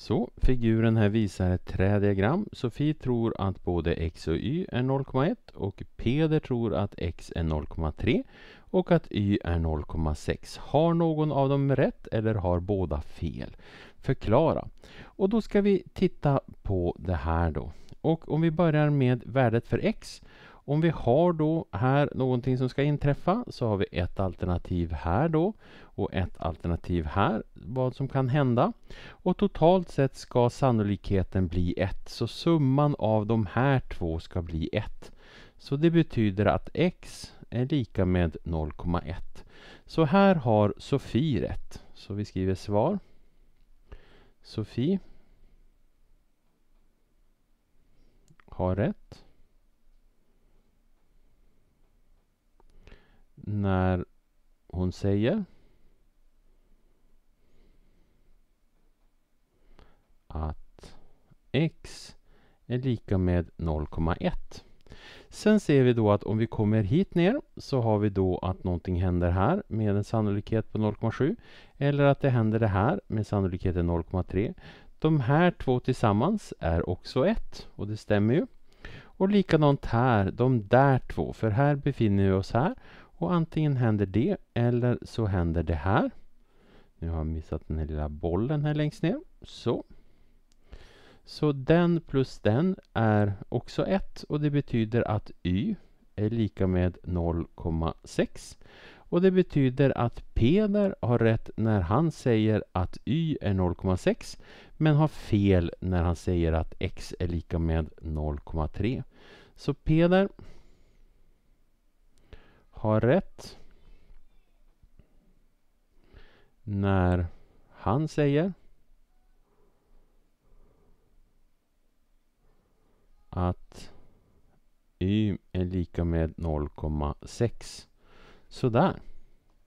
Så figuren här visar ett trädiagram. Sofie tror att både x och y är 0,1 och Peder tror att x är 0,3 och att y är 0,6. Har någon av dem rätt eller har båda fel? Förklara. Och då ska vi titta på det här då. Och om vi börjar med värdet för x om vi har då här någonting som ska inträffa så har vi ett alternativ här då och ett alternativ här, vad som kan hända. Och totalt sett ska sannolikheten bli 1, så summan av de här två ska bli 1. Så det betyder att x är lika med 0,1. Så här har Sofie rätt. Så vi skriver svar. Sofie har rätt. när hon säger att x är lika med 0,1. Sen ser vi då att om vi kommer hit ner så har vi då att någonting händer här med en sannolikhet på 0,7 eller att det händer det här med sannolikheten 0,3. De här två tillsammans är också 1 och det stämmer ju. Och likadant här, de där två, för här befinner vi oss här och antingen händer det eller så händer det här. Nu har jag missat den här lilla bollen här längst ner. Så. Så den plus den är också 1 och det betyder att y är lika med 0,6. Och det betyder att Peder har rätt när han säger att y är 0,6 men har fel när han säger att x är lika med 0,3. Så Peder har rätt när han säger att y är lika med 0,6. Sådär.